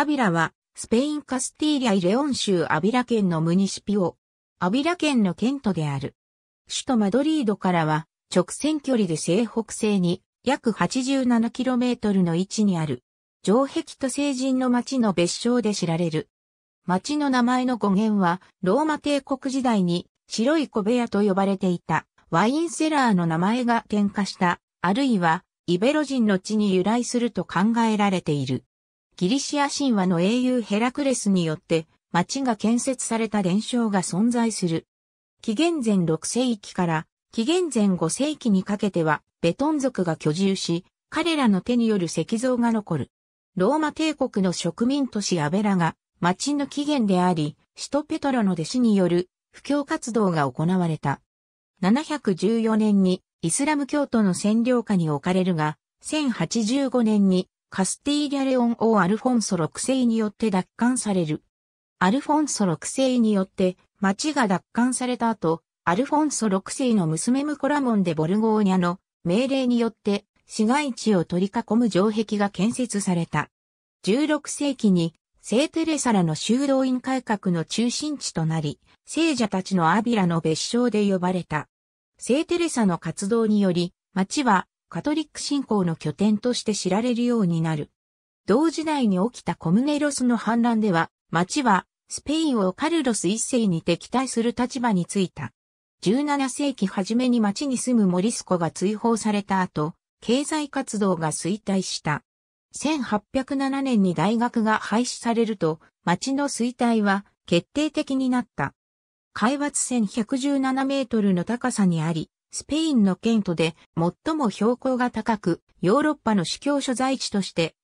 アビラは、スペインカスティーリャ・イレオン州アビラ県のムニシピオ。アビラ県の県都である。首都マドリードからは、直線距離で西北西に、約 87km の位置にある。城壁と聖人の町の別称で知られる。町の名前の語源は、ローマ帝国時代に、白い小部屋と呼ばれていた、ワインセラーの名前が点火した、あるいは、イベロ人の地に由来すると考えられている。ギリシア神話の英雄ヘラクレスによって町が建設された伝承が存在する。紀元前6世紀から紀元前5世紀にかけてはベトン族が居住し、彼らの手による石像が残る。ローマ帝国の植民都市アベラが町の起源であり、首都ペトロの弟子による布教活動が行われた。714年にイスラム教徒の占領下に置かれるが、1085年にカスティーリャレオン王アルフォンソ6世によって奪還される。アルフォンソ6世によって町が奪還された後、アルフォンソ6世の娘ムコラモンデ・ボルゴーニャの命令によって市街地を取り囲む城壁が建設された。16世紀に聖テレサラの修道院改革の中心地となり、聖者たちのアビラの別称で呼ばれた。聖テレサの活動により、町はカトリック信仰の拠点として知られるようになる。同時代に起きたコムネロスの反乱では、町はスペインをカルロス一世に敵対する立場についた。17世紀初めに町に住むモリスコが追放された後、経済活動が衰退した。1807年に大学が廃止されると、町の衰退は決定的になった。海抜1117メートルの高さにあり、スペインの県都で最も標高が高く、ヨーロッパの主教所在地として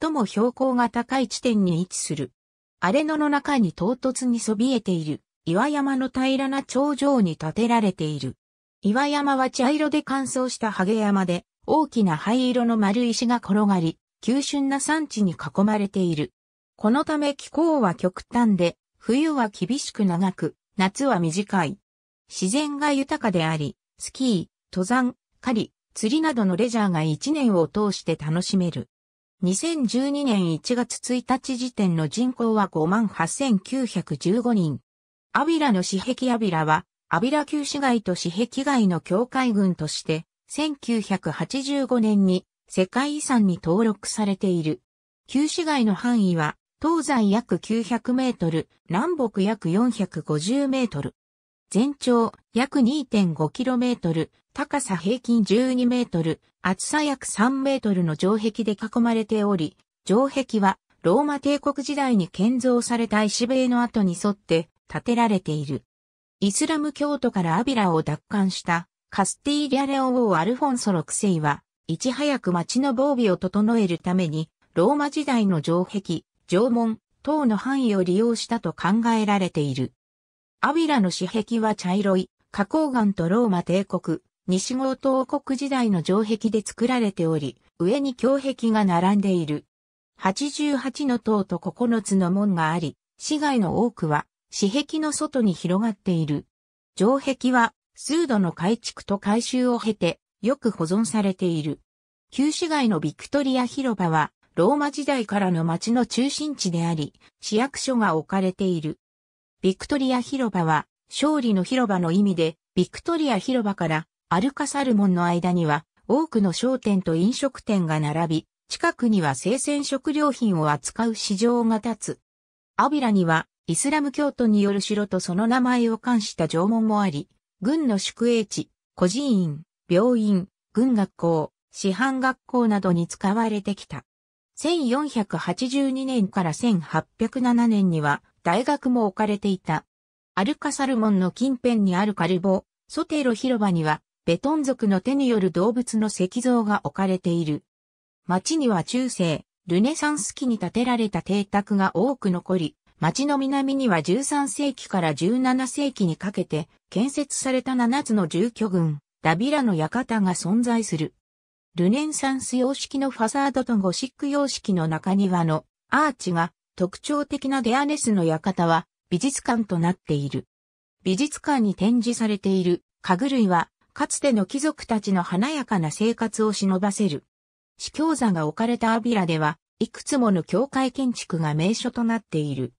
最も標高が高い地点に位置する。荒れ野の中に唐突にそびえている岩山の平らな頂上に建てられている。岩山は茶色で乾燥したハゲ山で、大きな灰色の丸石が転がり、急峻な山地に囲まれている。このため気候は極端で、冬は厳しく長く、夏は短い。自然が豊かであり、スキー、登山、狩り、釣りなどのレジャーが1年を通して楽しめる。2012年1月1日時点の人口は58,915人。アビラの市壁アビラは、アビラ旧市街と市壁街の境界群として、1985年に世界遺産に登録されている。旧市街の範囲は、東西約900メートル、南北約450メートル。全長約 2.5km、高さ平均 12m、厚さ約 3m の城壁で囲まれており、城壁はローマ帝国時代に建造された石塀の跡に沿って建てられている。イスラム教徒からアビラを奪還したカスティーリャレオ王アルフォンソ6世は、いち早く町の防備を整えるために、ローマ時代の城壁、城門、等の範囲を利用したと考えられている。アビラの支壁は茶色い、花崗岩とローマ帝国、西郷東国時代の城壁で作られており、上に胸壁が並んでいる。88の塔と9つの門があり、市街の多くは、市壁の外に広がっている。城壁は、数度の改築と改修を経て、よく保存されている。旧市街のビクトリア広場は、ローマ時代からの町の中心地であり、市役所が置かれている。ビクトリア広場は、勝利の広場の意味で、ビクトリア広場からアルカサルモンの間には、多くの商店と飲食店が並び、近くには生鮮食料品を扱う市場が立つ。アビラには、イスラム教徒による城とその名前を冠した城門もあり、軍の宿営地、孤児院、病院、軍学校、師範学校などに使われてきた。1482年から1807年には、大学も置かれていた。アルカサルモンの近辺にあるカルボ、ソテロ広場には、ベトン族の手による動物の石像が置かれている。町には中世、ルネサンス期に建てられた邸宅が多く残り、町の南には13世紀から17世紀にかけて建設された7つの住居群、ダビラの館が存在する。ルネンサンス様式のファサードとゴシック様式の中庭のアーチが特徴的なデアネスの館は美術館となっている。美術館に展示されている家具類はかつての貴族たちの華やかな生活を忍ばせる。司教座が置かれたアビラでは、いくつもの教会建築が名所となっている。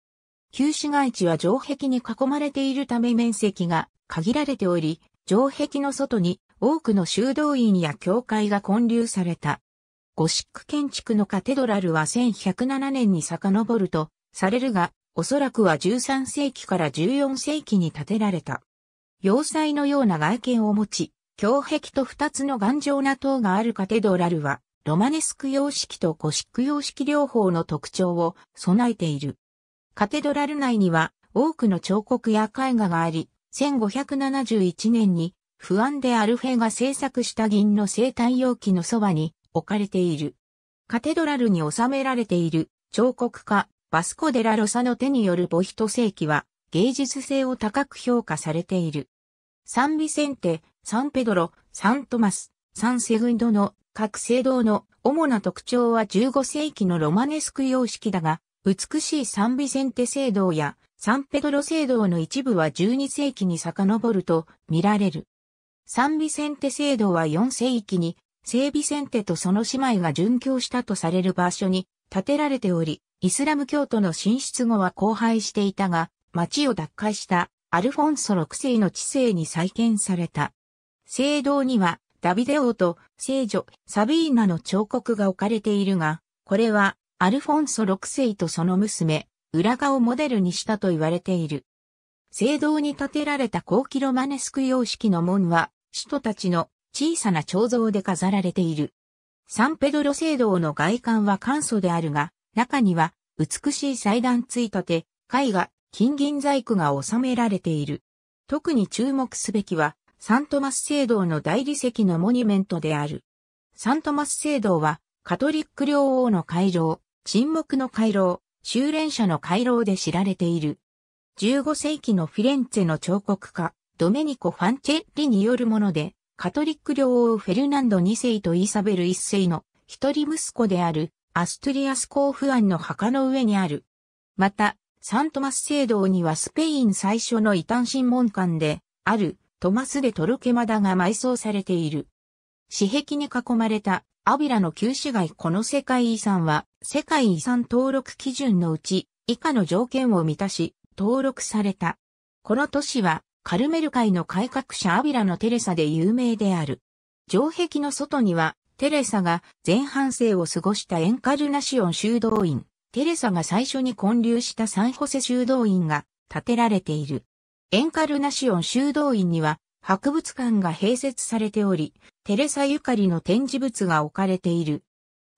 旧市街地は城壁に囲まれているため面積が限られており、城壁の外に多くの修道院や教会が建立された。ゴシック建築のカテドラルは1107年に遡ると、されるが、おそらくは13世紀から14世紀に建てられた。要塞のような外見を持ち、胸壁と2つの頑丈な塔があるカテドラルは、ロマネスク様式とゴシック様式両方の特徴を備えている。カテドラル内には多くの彫刻や絵画があり、1571年に不安でアルフェが制作した銀の生態容器のそばに置かれている。カテドラルに収められている彫刻家バスコ・デラ・ロサの手によるボヒト世紀は芸術性を高く評価されている。サンビセンテ、サンペドロ、サントマス、サンセグンドの各聖堂の主な特徴は15世紀のロマネスク様式だが、美しいサンビセンテ聖堂やサンペドロ聖堂の一部は12世紀に遡ると見られる。サンビセンテ聖堂は4世紀に整備センテとその姉妹が殉教したとされる場所に建てられており、イスラム教徒の進出後は荒廃していたが、町を奪回したアルフォンソ6世の治世に再建された。聖堂にはダビデ王と聖女サビーナの彫刻が置かれているが、これはアルフォンソ6世とその娘、浦賀をモデルにしたと言われている。聖堂に建てられた高キロマネスク様式の門は、使徒たちの小さな彫像で飾られている。サンペドロ聖堂の外観は簡素であるが、中には美しい祭壇ついたて、絵画、金銀細工が収められている。特に注目すべきは、サントマス聖堂の大理石のモニュメントである。サントマス聖堂は、カトリック領王の回廊、沈黙の回廊、修練者の回廊で知られている。15世紀のフィレンツェの彫刻家、ドメニコ・ファンチェッリによるもので、カトリック領王フェルナンド2世とイサベル1世の一人息子であるアストリアスコーフアンの墓の上にある。また、サントマス聖堂にはスペイン最初の異端審問官であるトマス・でトルケマダが埋葬されている。私壁に囲まれたアビラの旧市街この世界遺産は世界遺産登録基準のうち以下の条件を満たし登録された。この都市はカルメル会の改革者アビラのテレサで有名である。城壁の外には、テレサが前半生を過ごしたエンカルナシオン修道院、テレサが最初に建立したサンホセ修道院が建てられている。エンカルナシオン修道院には博物館が併設されており、テレサゆかりの展示物が置かれている。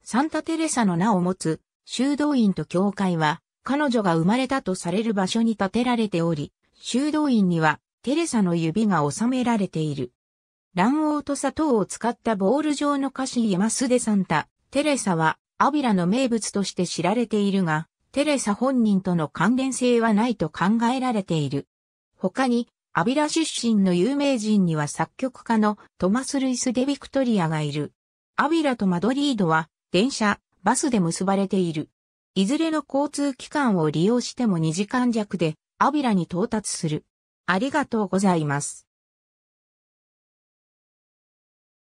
サンタテレサの名を持つ修道院と教会は彼女が生まれたとされる場所に建てられており、修道院にはテレサの指が収められている。卵黄と砂糖を使ったボール状の菓子イマスデサンタ、テレサはアビラの名物として知られているが、テレサ本人との関連性はないと考えられている。他に、アビラ出身の有名人には作曲家のトマス・ルイス・デ・ビクトリアがいる。アビラとマドリードは電車、バスで結ばれている。いずれの交通機関を利用しても2時間弱でアビラに到達する。ありがとうございます。